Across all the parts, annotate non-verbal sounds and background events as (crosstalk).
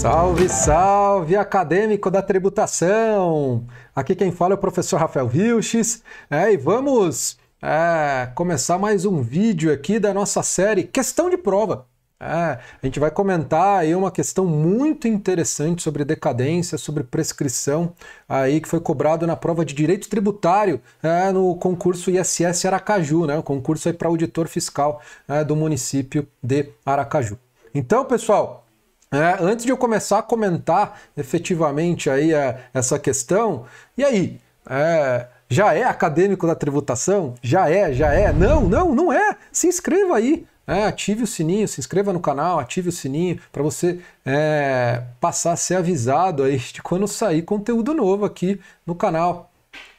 Salve, salve, acadêmico da tributação! Aqui quem fala é o professor Rafael Vilches é, e vamos é, começar mais um vídeo aqui da nossa série Questão de Prova. É, a gente vai comentar aí uma questão muito interessante sobre decadência, sobre prescrição, aí que foi cobrado na prova de Direito Tributário é, no concurso ISS Aracaju, né, o concurso para auditor fiscal é, do município de Aracaju. Então, pessoal, é, antes de eu começar a comentar efetivamente aí é, essa questão, e aí? É, já é acadêmico da tributação? Já é, já é? Não, não, não é! Se inscreva aí! É, ative o sininho, se inscreva no canal, ative o sininho para você é, passar a ser avisado aí de quando sair conteúdo novo aqui no canal.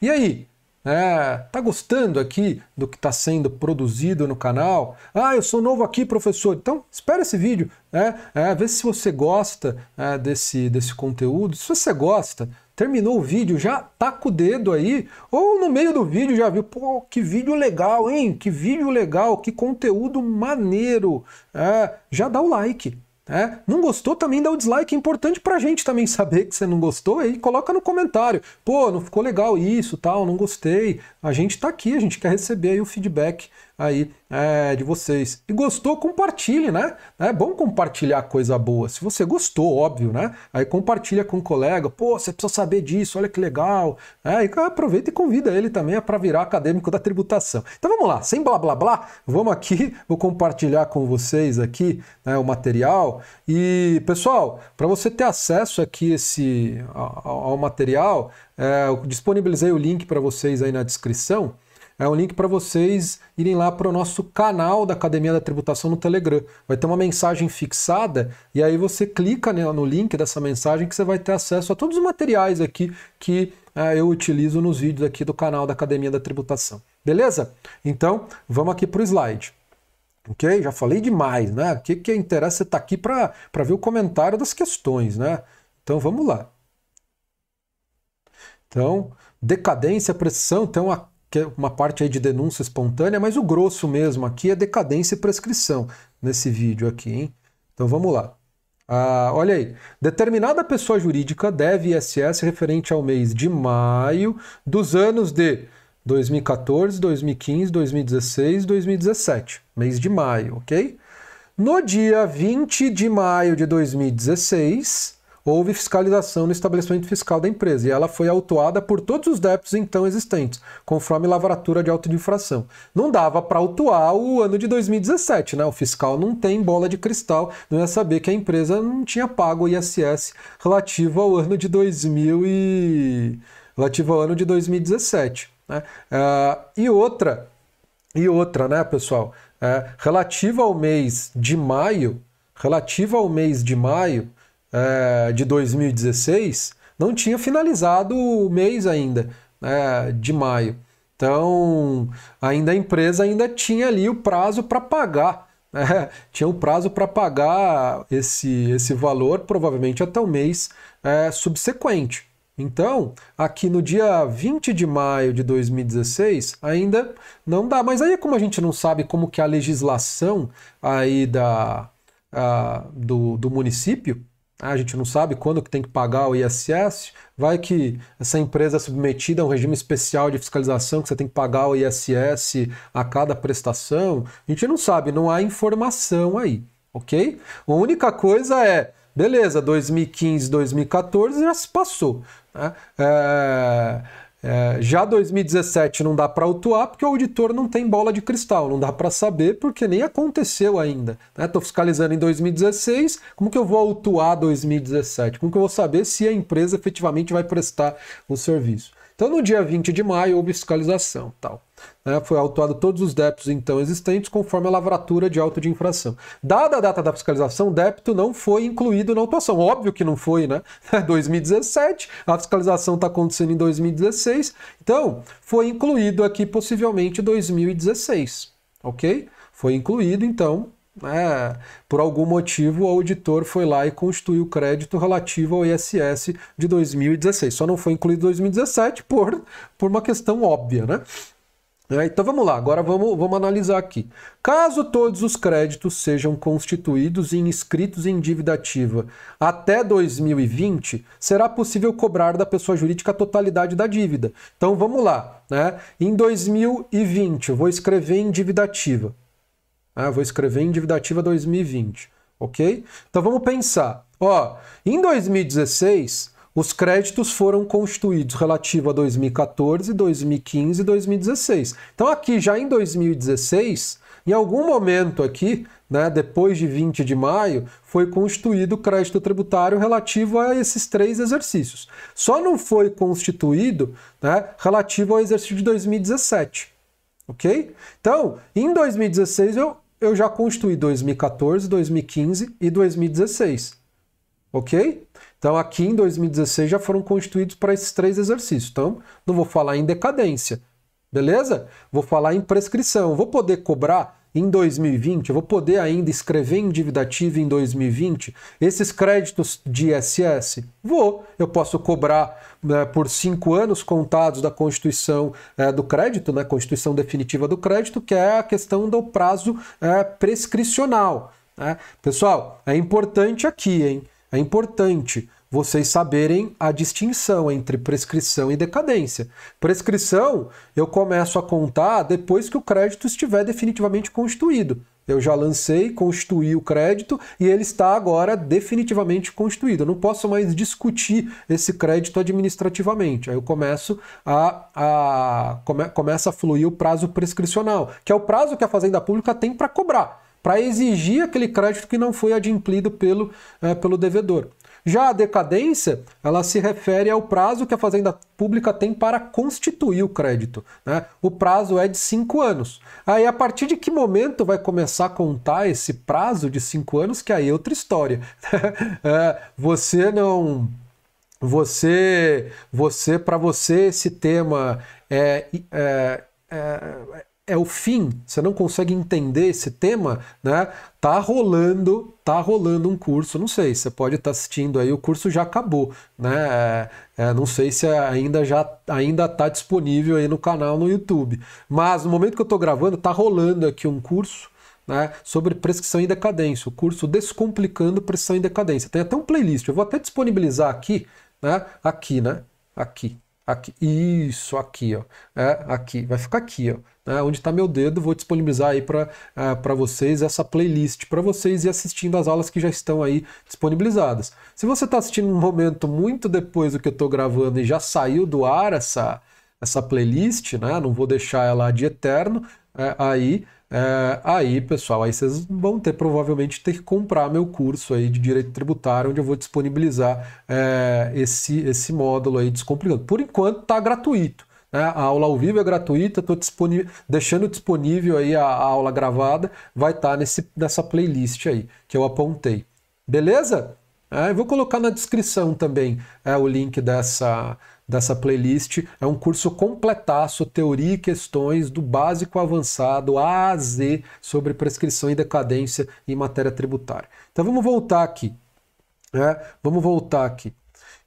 E aí? É, tá gostando aqui do que está sendo produzido no canal? Ah, eu sou novo aqui, professor. Então, espera esse vídeo, né? É, vê se você gosta é, desse, desse conteúdo. Se você gosta, terminou o vídeo, já taca o dedo aí, ou no meio do vídeo já viu, pô, que vídeo legal, hein? Que vídeo legal, que conteúdo maneiro. É, já dá o like, é, não gostou também dá o dislike, é importante pra gente também saber que você não gostou e coloca no comentário. Pô, não ficou legal isso, tal, não gostei. A gente tá aqui, a gente quer receber o feedback aí é, de vocês. E gostou, compartilhe, né? É bom compartilhar coisa boa. Se você gostou, óbvio, né? Aí compartilha com um colega. Pô, você precisa saber disso, olha que legal. É, e aproveita e convida ele também é para virar acadêmico da tributação. Então vamos lá, sem blá blá blá, vamos aqui, (laughs) vou compartilhar com vocês aqui né, o material. E, pessoal, para você ter acesso aqui esse, ao, ao material, é, eu disponibilizei o link para vocês aí na descrição é um link para vocês irem lá para o nosso canal da Academia da Tributação no Telegram. Vai ter uma mensagem fixada e aí você clica no link dessa mensagem que você vai ter acesso a todos os materiais aqui que é, eu utilizo nos vídeos aqui do canal da Academia da Tributação. Beleza? Então, vamos aqui para o slide. Ok? Já falei demais, né? O que, que interessa você é estar tá aqui para ver o comentário das questões, né? Então, vamos lá. Então, decadência, pressão, então a que é uma parte aí de denúncia espontânea, mas o grosso mesmo aqui é decadência e prescrição nesse vídeo aqui, hein? Então vamos lá. Ah, olha aí, determinada pessoa jurídica deve ISS referente ao mês de maio dos anos de 2014, 2015, 2016, 2017, mês de maio, ok? No dia 20 de maio de 2016, houve fiscalização no estabelecimento fiscal da empresa e ela foi autuada por todos os débitos então existentes, conforme lavratura de auto de infração. Não dava para autuar o ano de 2017, né? O fiscal não tem bola de cristal, não ia saber que a empresa não tinha pago o ISS relativo ao ano de 2000 e relativo ao ano de 2017, né? Uh, e outra e outra, né, pessoal? É, relativa ao mês de maio, relativa ao mês de maio, é, de 2016 não tinha finalizado o mês ainda, é, de maio. Então, ainda a empresa ainda tinha ali o prazo para pagar. (laughs) Né? tinha um prazo para pagar esse, esse valor, provavelmente até o mês é, subsequente. Então, aqui no dia 20 de maio de 2016, ainda não dá. Mas aí, como a gente não sabe como que é a legislação aí da, a, do, do município, ah, a gente não sabe quando que tem que pagar o ISS, vai que essa empresa é submetida a um regime especial de fiscalização que você tem que pagar o ISS a cada prestação. A gente não sabe, não há informação aí, ok? A única coisa é, beleza, 2015, 2014 já se passou. Né? É é, já 2017 não dá para autuar porque o auditor não tem bola de cristal, não dá para saber porque nem aconteceu ainda. Estou né? fiscalizando em 2016, como que eu vou autuar 2017? Como que eu vou saber se a empresa efetivamente vai prestar o serviço? Então, no dia 20 de maio, houve fiscalização tal. Né? Foi autuado todos os débitos então existentes conforme a lavratura de auto de infração. Dada a data da fiscalização, o débito não foi incluído na autuação. Óbvio que não foi, né? 2017, (laughs) a fiscalização está acontecendo em 2016. Então, foi incluído aqui possivelmente 2016, ok? Foi incluído, então, né? por algum motivo, o auditor foi lá e constituiu o crédito relativo ao ISS de 2016. Só não foi incluído 2017 por, por uma questão óbvia, né? É, então vamos lá, agora vamos, vamos analisar aqui. Caso todos os créditos sejam constituídos e inscritos em dívida ativa até 2020, será possível cobrar da pessoa jurídica a totalidade da dívida. Então vamos lá, né? Em 2020, eu vou escrever em dívida ativa. Ah, vou escrever dívida ativa 2020, ok? Então vamos pensar. Ó, em 2016, os créditos foram constituídos relativo a 2014, 2015 e 2016. Então aqui já em 2016, em algum momento aqui, né, depois de 20 de maio, foi constituído o crédito tributário relativo a esses três exercícios. Só não foi constituído né, relativo ao exercício de 2017. Ok? Então, em 2016 eu eu já construí 2014, 2015 e 2016. Ok? Então, aqui em 2016 já foram constituídos para esses três exercícios. Então, não vou falar em decadência, beleza? Vou falar em prescrição. Vou poder cobrar em 2020, eu vou poder ainda escrever em dívida ativa em 2020 esses créditos de ISS? Vou. Eu posso cobrar né, por cinco anos contados da constituição é, do crédito, né, constituição definitiva do crédito, que é a questão do prazo é, prescricional. Né? Pessoal, é importante aqui, hein? É importante vocês saberem a distinção entre prescrição e decadência. Prescrição eu começo a contar depois que o crédito estiver definitivamente constituído. Eu já lancei, constituí o crédito e ele está agora definitivamente constituído. Eu não posso mais discutir esse crédito administrativamente. Aí eu começo a, a come, começa a fluir o prazo prescricional, que é o prazo que a Fazenda Pública tem para cobrar, para exigir aquele crédito que não foi adimplido pelo, é, pelo devedor. Já a decadência, ela se refere ao prazo que a Fazenda Pública tem para constituir o crédito. Né? O prazo é de cinco anos. Aí, a partir de que momento vai começar a contar esse prazo de cinco anos, que aí é outra história. (laughs) é, você não você você para você esse tema é, é, é, é o fim, você não consegue entender esse tema, né? Tá rolando, tá rolando um curso, não sei, você pode estar tá assistindo aí, o curso já acabou, né? É, é, não sei se ainda já ainda tá disponível aí no canal no YouTube, mas no momento que eu estou gravando, tá rolando aqui um curso né, sobre prescrição e decadência, o curso Descomplicando Prescrição e Decadência. Tem até um playlist, eu vou até disponibilizar aqui, né? Aqui, né? Aqui. Aqui, isso, aqui, ó. É, aqui, vai ficar aqui, ó. É, onde está meu dedo, vou disponibilizar aí para é, vocês essa playlist para vocês e assistindo as aulas que já estão aí disponibilizadas. Se você está assistindo um momento muito depois do que eu estou gravando e já saiu do ar essa, essa playlist, né? Não vou deixar ela de eterno. É, aí, é, aí, pessoal, aí vocês vão ter provavelmente ter que comprar meu curso aí de direito tributário, onde eu vou disponibilizar é, esse esse módulo aí descomplicando. Por enquanto tá gratuito. Né? A aula ao vivo é gratuita, estou deixando disponível aí a, a aula gravada, vai estar tá nesse, nessa playlist aí que eu apontei. Beleza? É, eu vou colocar na descrição também é, o link dessa, dessa playlist. É um curso completaço, teoria e questões do básico avançado A a Z sobre prescrição e decadência em matéria tributária. Então vamos voltar aqui. Né? Vamos voltar aqui.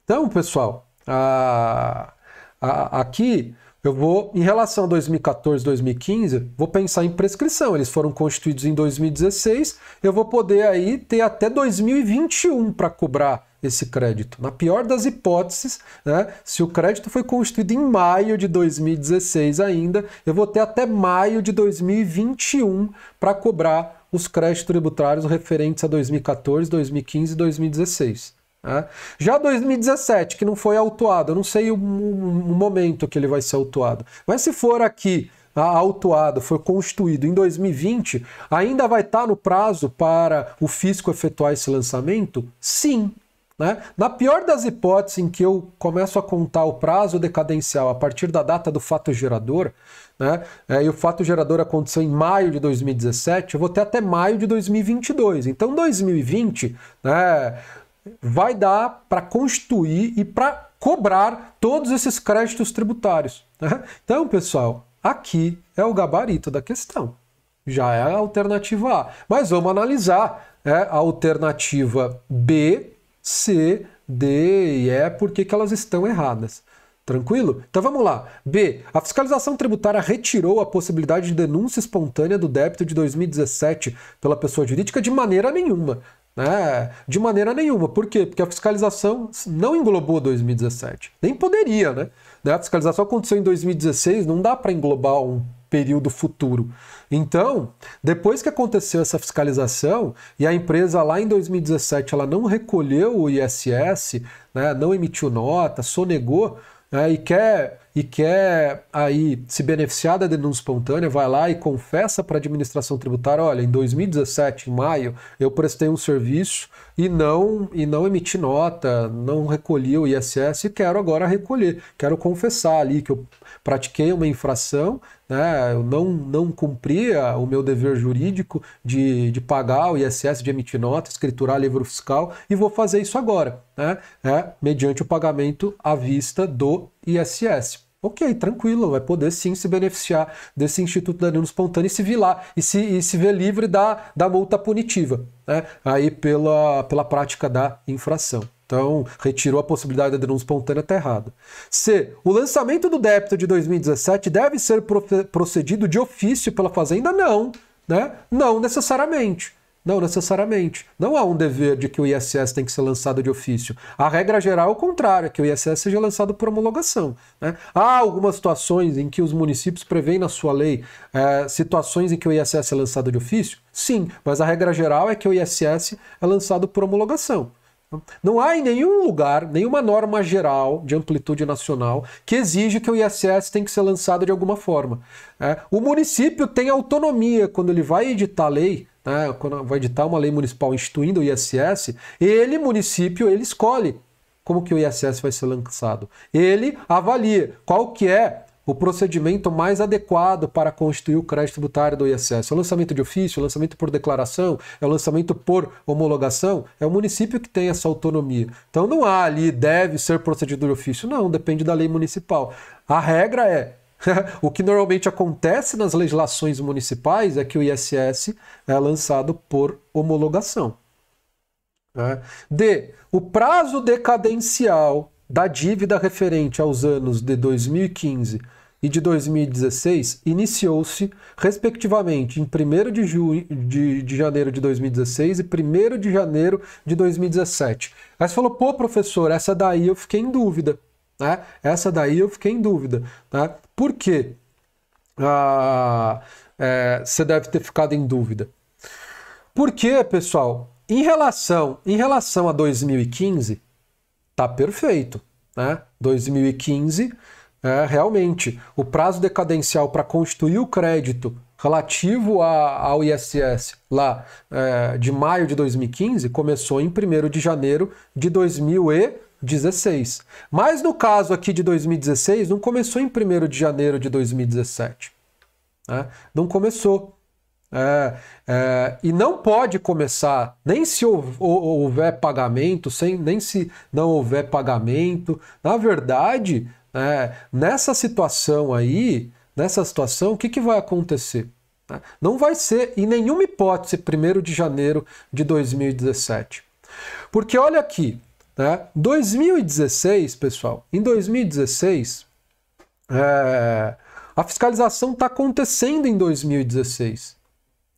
Então, pessoal, a, a, aqui eu vou, em relação a 2014, 2015, vou pensar em prescrição. Eles foram constituídos em 2016, eu vou poder aí ter até 2021 para cobrar esse crédito. Na pior das hipóteses, né, se o crédito foi constituído em maio de 2016 ainda, eu vou ter até maio de 2021 para cobrar os créditos tributários referentes a 2014, 2015 e 2016. Né? Já 2017, que não foi autuado, eu não sei o, o, momento que ele vai ser autuado, mas se for aqui autuado foi constituído em 2020, ainda vai estar no prazo para o fisco efetuar esse lançamento? Sim. Né? Na pior das hipóteses, em que eu começo a contar o prazo decadencial a partir da data do fato gerador, né? É, e o fato gerador aconteceu em maio de 2017, eu vou ter até maio de 2022. Então, 2020, né? vai dar para constituir e para cobrar todos esses créditos tributários. Né? Então, pessoal, aqui é o gabarito da questão. Já é a alternativa A. Mas vamos analisar é, a alternativa B, C, D e E, por que elas estão erradas. Tranquilo? Então vamos lá. B. A fiscalização tributária retirou a possibilidade de denúncia espontânea do débito de 2017 pela pessoa jurídica de maneira nenhuma. Né? De maneira nenhuma. Por quê? Porque a fiscalização não englobou 2017. Nem poderia, né? A fiscalização aconteceu em 2016, não dá para englobar um período futuro. Então, depois que aconteceu essa fiscalização e a empresa lá em 2017 ela não recolheu o ISS, né, não emitiu nota, sonegou né, e quer e quer aí se beneficiar da denúncia espontânea, vai lá e confessa para a administração tributária, olha, em 2017, em maio, eu prestei um serviço e não e não emiti nota, não recolhi o ISS e quero agora recolher, quero confessar ali que eu pratiquei uma infração, né, eu não não cumpria o meu dever jurídico de, de pagar o ISS, de emitir nota, escriturar livro fiscal e vou fazer isso agora, né, é mediante o pagamento à vista do ISS. Ok, tranquilo, vai poder sim se beneficiar desse Instituto da denúncia Espontânea e se vir lá, e se, e se ver livre da, da multa punitiva, né? Aí pela, pela prática da infração. Então, retirou a possibilidade da denúncia espontânea até errado. C. O lançamento do débito de 2017 deve ser procedido de ofício pela Fazenda? Não, né? Não necessariamente. Não necessariamente. Não há um dever de que o ISS tem que ser lançado de ofício. A regra geral é o contrário, é que o ISS seja lançado por homologação. Né? Há algumas situações em que os municípios prevêem na sua lei é, situações em que o ISS é lançado de ofício? Sim, mas a regra geral é que o ISS é lançado por homologação. Não há em nenhum lugar, nenhuma norma geral de amplitude nacional que exige que o ISS tenha que ser lançado de alguma forma. É, o município tem autonomia quando ele vai editar a lei né, quando vai editar uma lei municipal instituindo o ISS, ele, município, ele escolhe como que o ISS vai ser lançado. Ele avalia qual que é o procedimento mais adequado para constituir o crédito tributário do ISS. É o lançamento de ofício, é o lançamento por declaração, é o lançamento por homologação, é o município que tem essa autonomia. Então não há ali, deve ser procedido de ofício, não, depende da lei municipal. A regra é (laughs) o que normalmente acontece nas legislações municipais é que o ISS é lançado por homologação. Né? D. O prazo decadencial da dívida referente aos anos de 2015 e de 2016 iniciou-se, respectivamente, em 1 de, de, de janeiro de 2016 e 1 de janeiro de 2017. Aí você falou, pô, professor, essa daí eu fiquei em dúvida. Né? Essa daí eu fiquei em dúvida. Né? Por que ah, é, você deve ter ficado em dúvida? Porque, pessoal, em relação, em relação a 2015, tá perfeito. Né? 2015, é, realmente, o prazo decadencial para constituir o crédito relativo a, ao ISS lá é, de maio de 2015 começou em 1 de janeiro de 2015. 2016, Mas no caso aqui de 2016, não começou em 1 de janeiro de 2017. Né? Não começou. É, é, e não pode começar, nem se houver pagamento, sem, nem se não houver pagamento. Na verdade, é, nessa situação aí, nessa situação, o que, que vai acontecer? Né? Não vai ser, em nenhuma hipótese, 1 de janeiro de 2017. Porque olha aqui, né? Tá? 2016, pessoal, em 2016, é, a fiscalização está acontecendo em 2016.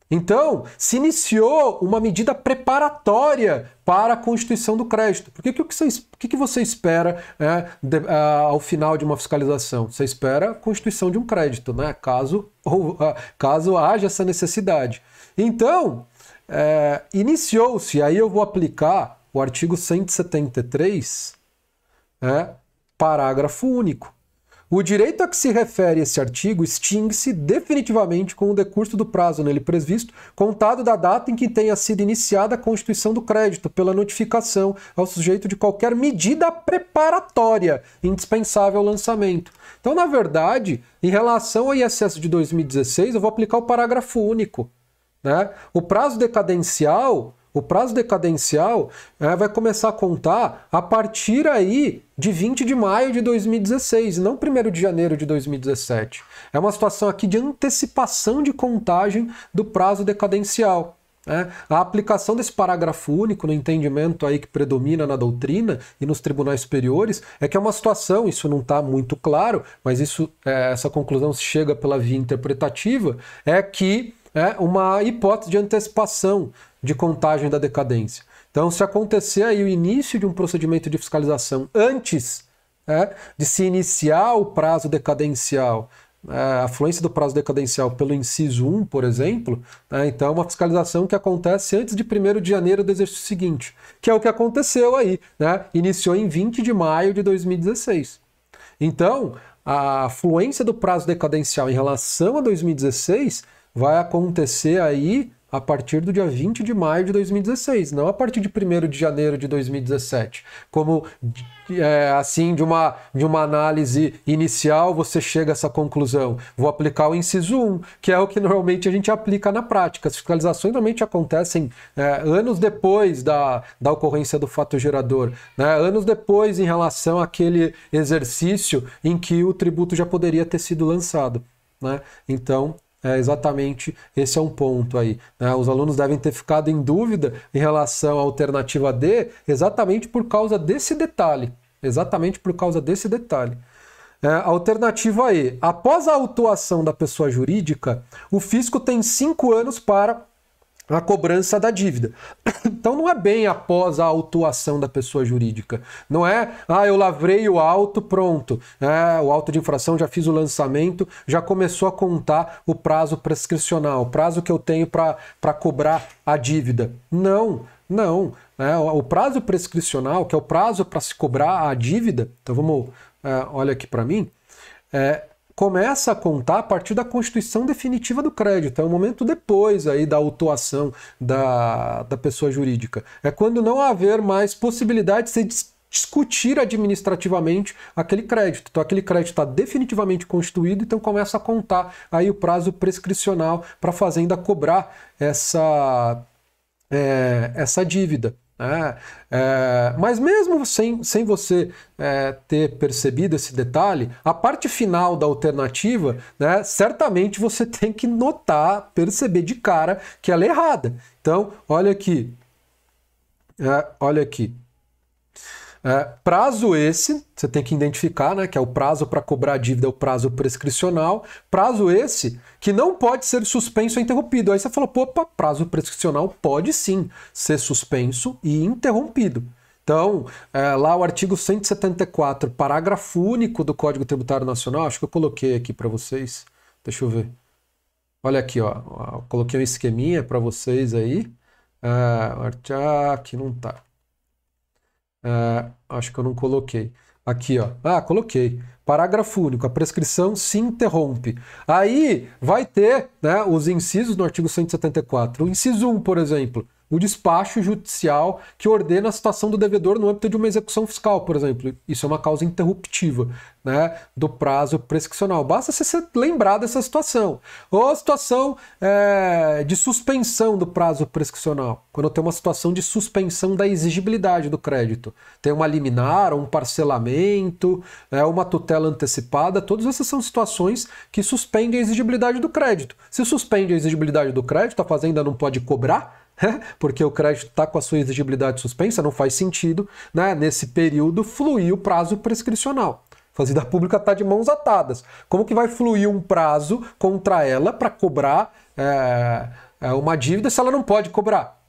Então, se iniciou uma medida preparatória para a constituição do crédito. Porque o que você, o que você espera é, de, é, ao final de uma fiscalização? Você espera a constituição de um crédito, né? caso, ou, caso haja essa necessidade. Então, é, iniciou-se, aí eu vou aplicar o artigo 173 é parágrafo único. O direito a que se refere esse artigo extingue-se definitivamente com o decurso do prazo nele previsto, contado da data em que tenha sido iniciada a constituição do crédito, pela notificação ao sujeito de qualquer medida preparatória indispensável ao lançamento. Então, na verdade, em relação ao ISS de 2016, eu vou aplicar o parágrafo único. Né? O prazo decadencial o prazo decadencial é, vai começar a contar a partir aí de 20 de maio de 2016, não 1 de janeiro de 2017. É uma situação aqui de antecipação de contagem do prazo decadencial. É, a aplicação desse parágrafo único no entendimento aí que predomina na doutrina e nos tribunais superiores é que é uma situação, isso não está muito claro, mas isso, é, essa conclusão chega pela via interpretativa, é que é uma hipótese de antecipação de contagem da decadência. Então, se acontecer aí o início de um procedimento de fiscalização antes é, de se iniciar o prazo decadencial, é, a fluência do prazo decadencial pelo inciso 1, por exemplo, é, então é uma fiscalização que acontece antes de 1 de janeiro do exercício seguinte, que é o que aconteceu aí, né? iniciou em 20 de maio de 2016. Então, a fluência do prazo decadencial em relação a 2016 vai acontecer aí a partir do dia 20 de maio de 2016, não a partir de 1 de janeiro de 2017. Como, é, assim, de uma, de uma análise inicial, você chega a essa conclusão. Vou aplicar o inciso 1, que é o que normalmente a gente aplica na prática. As fiscalizações normalmente acontecem é, anos depois da, da ocorrência do fato gerador, né? anos depois em relação àquele exercício em que o tributo já poderia ter sido lançado. Né? Então, é, exatamente esse é um ponto aí. Né? Os alunos devem ter ficado em dúvida em relação à alternativa D, exatamente por causa desse detalhe. Exatamente por causa desse detalhe. É, alternativa E. Após a autuação da pessoa jurídica, o fisco tem cinco anos para a cobrança da dívida. (coughs) Então não é bem após a autuação da pessoa jurídica. Não é, ah, eu lavrei o auto, pronto. É, o auto de infração, já fiz o lançamento, já começou a contar o prazo prescricional, o prazo que eu tenho para cobrar a dívida. Não, não. É, o prazo prescricional, que é o prazo para se cobrar a dívida, então vamos, é, olha aqui para mim, é, começa a contar a partir da constituição definitiva do crédito, é um momento depois aí da autuação da, da pessoa jurídica. É quando não haver mais possibilidade de se discutir administrativamente aquele crédito. Então aquele crédito está definitivamente constituído, então começa a contar aí o prazo prescricional para a fazenda cobrar essa, é, essa dívida. Né? é, mas mesmo sem, sem você é, ter percebido esse detalhe, a parte final da alternativa, né, certamente você (laughs) tem que notar, perceber de cara que ela é errada. Então, olha aqui. É, olha aqui. É, prazo esse, você tem que identificar, né, que é o prazo para cobrar a dívida, é o prazo prescricional. Prazo esse que não pode ser suspenso ou interrompido. Aí você falou, opa, prazo prescricional pode sim ser suspenso e interrompido. Então, é, lá o artigo 174, parágrafo único do Código Tributário Nacional, acho que eu coloquei aqui para vocês. Deixa eu ver. Olha aqui, ó. coloquei um esqueminha para vocês aí. Ah, aqui não tá. Ah, acho que eu não coloquei. Aqui, ó. Ah, coloquei. Parágrafo único. A prescrição se interrompe. Aí vai ter né, os incisos no artigo 174. O inciso 1, por exemplo o despacho judicial que ordena a situação do devedor no âmbito de uma execução fiscal, por exemplo. Isso é uma causa interruptiva né, do prazo prescricional. Basta você lembrar dessa situação. Ou a situação é, de suspensão do prazo prescricional, quando tem uma situação de suspensão da exigibilidade do crédito. Tem uma liminar, um parcelamento, é, uma tutela antecipada, todas essas são situações que suspendem a exigibilidade do crédito. Se suspende a exigibilidade do crédito, a fazenda não pode cobrar, (laughs) porque o crédito está com a sua exigibilidade suspensa, não faz sentido, né? nesse período, fluir o prazo prescricional. A fazenda pública está de mãos atadas. Como que vai fluir um prazo contra ela para cobrar é, é, uma dívida se ela não pode cobrar?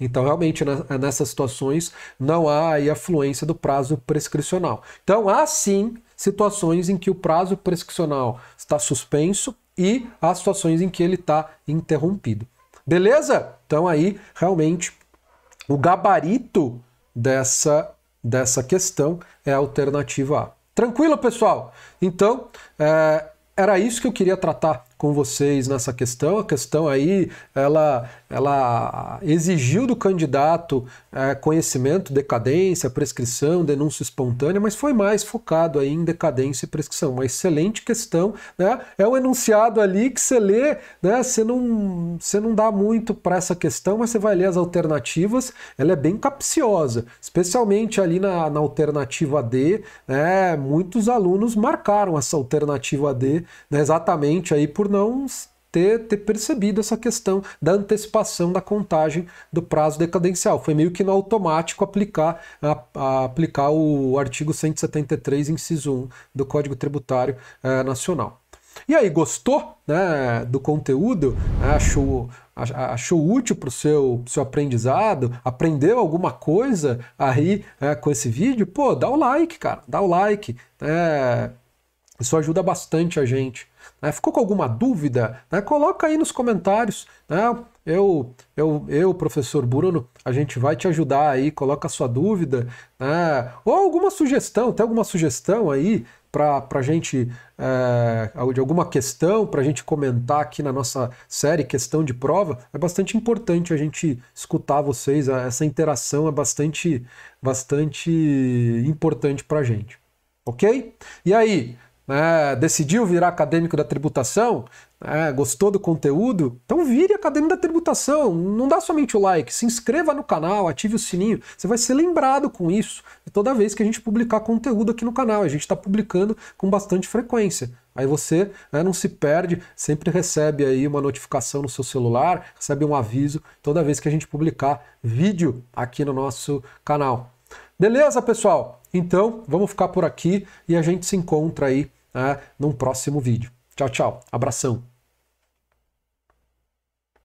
Então, realmente, né, nessas situações, não há aí fluência do prazo prescricional. Então, há sim situações em que o prazo prescricional está suspenso e há situações em que ele está interrompido. Beleza? Então aí, realmente, o gabarito dessa, dessa questão é a alternativa A. Tranquilo, pessoal? Então, é, era isso que eu queria tratar com vocês nessa questão. A questão aí, ela, ela exigiu do candidato é, conhecimento, decadência, prescrição, denúncia espontânea, mas foi mais focado aí em decadência e prescrição. Uma excelente questão, né? É um enunciado ali que você lê, né? Você não, você não dá muito para essa questão, mas você vai ler as alternativas, ela é bem capciosa, especialmente ali na, na alternativa D, né? Muitos alunos marcaram essa alternativa D, né? exatamente aí por não ter, ter, percebido essa questão da antecipação da contagem do prazo decadencial. Foi meio que no automático aplicar, a, a aplicar o artigo 173, inciso 1 do Código Tributário eh, Nacional. E aí, gostou né, do conteúdo? Achou, achou útil para o seu, seu aprendizado? Aprendeu alguma coisa aí é, com esse vídeo? Pô, dá o like, cara, dá o like. É, isso ajuda bastante a gente. Né? Ficou com alguma dúvida? Né? Coloca aí nos comentários. Né? Eu, eu, eu, professor Bruno, a gente vai te ajudar aí. Coloca a sua dúvida. Ou alguma sugestão, tem alguma sugestão aí para a gente, é, de alguma questão, para a gente comentar aqui na nossa série Questão de Prova, é bastante importante a gente escutar vocês, essa interação é bastante, bastante importante para a gente. Ok? E aí, né, decidiu virar acadêmico da tributação, né, gostou do conteúdo, então vire acadêmico da tributação. Não dá somente o like, se inscreva no canal, ative o sininho. Você vai ser lembrado com isso toda vez que a gente publicar conteúdo aqui no canal. A gente está publicando com bastante frequência. Aí você né, não se perde, sempre recebe aí uma notificação no seu celular, recebe um aviso toda vez que a gente publicar vídeo aqui no nosso canal. Beleza, pessoal? Então, vamos ficar por aqui e a gente se encontra aí né, num próximo vídeo. Tchau, tchau. Abração.